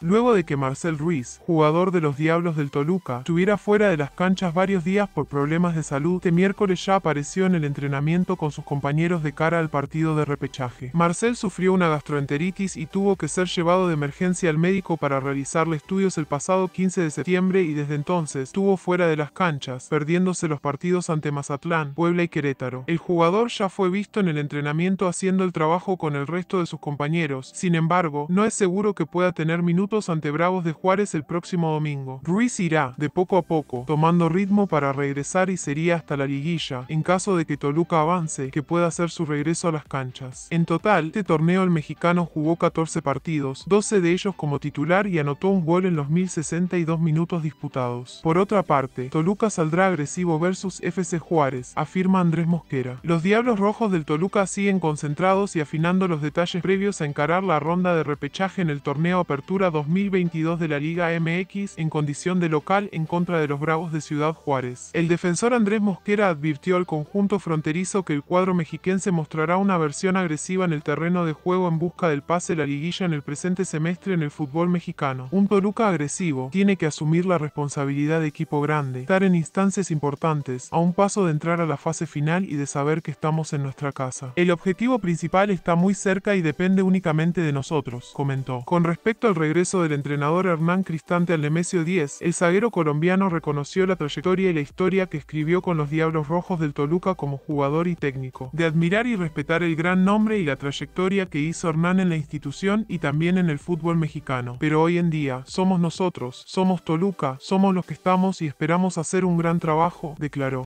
luego de que Marcel Ruiz, jugador de los Diablos del Toluca, estuviera fuera de las canchas varios días por problemas de salud, este miércoles ya apareció en el entrenamiento con sus compañeros de cara al partido de repechaje. Marcel sufrió una gastroenteritis y tuvo que ser llevado de emergencia al médico para realizarle estudios el pasado 15 de septiembre y desde entonces estuvo fuera de las canchas, perdiéndose los partidos ante Mazatlán, Puebla y Querétaro. El jugador ya fue visto en el entrenamiento haciendo el trabajo con el resto de sus compañeros, sin embargo, no es seguro que pueda tener minutos ante Bravos de Juárez el próximo domingo. Ruiz irá, de poco a poco, tomando ritmo para regresar y sería hasta la liguilla, en caso de que Toluca avance, que pueda hacer su regreso a las canchas. En total, este torneo el mexicano jugó 14 partidos, 12 de ellos como titular y anotó un gol en los 1062 minutos disputados. Por otra parte, Toluca saldrá agresivo versus FC Juárez, afirma Andrés Mosquera. Los Diablos Rojos del Toluca siguen concentrados y afinando los detalles previos a encarar la ronda de repechaje en el torneo Apertura 2022 de la Liga MX en condición de local en contra de los Bravos de Ciudad Juárez. El defensor Andrés Mosquera advirtió al conjunto fronterizo que el cuadro mexiquense mostrará una versión agresiva en el terreno de juego en busca del pase de la liguilla en el presente semestre en el fútbol mexicano. Un Toluca agresivo tiene que asumir la responsabilidad de equipo grande, estar en instancias importantes, a un paso de entrar a la fase final y de saber que estamos en nuestra casa. El objetivo principal está muy cerca y depende únicamente de nosotros, comentó. Con respecto el regreso del entrenador Hernán Cristante al Nemesio 10, el zaguero colombiano reconoció la trayectoria y la historia que escribió con los Diablos Rojos del Toluca como jugador y técnico. De admirar y respetar el gran nombre y la trayectoria que hizo Hernán en la institución y también en el fútbol mexicano. Pero hoy en día, somos nosotros, somos Toluca, somos los que estamos y esperamos hacer un gran trabajo, declaró.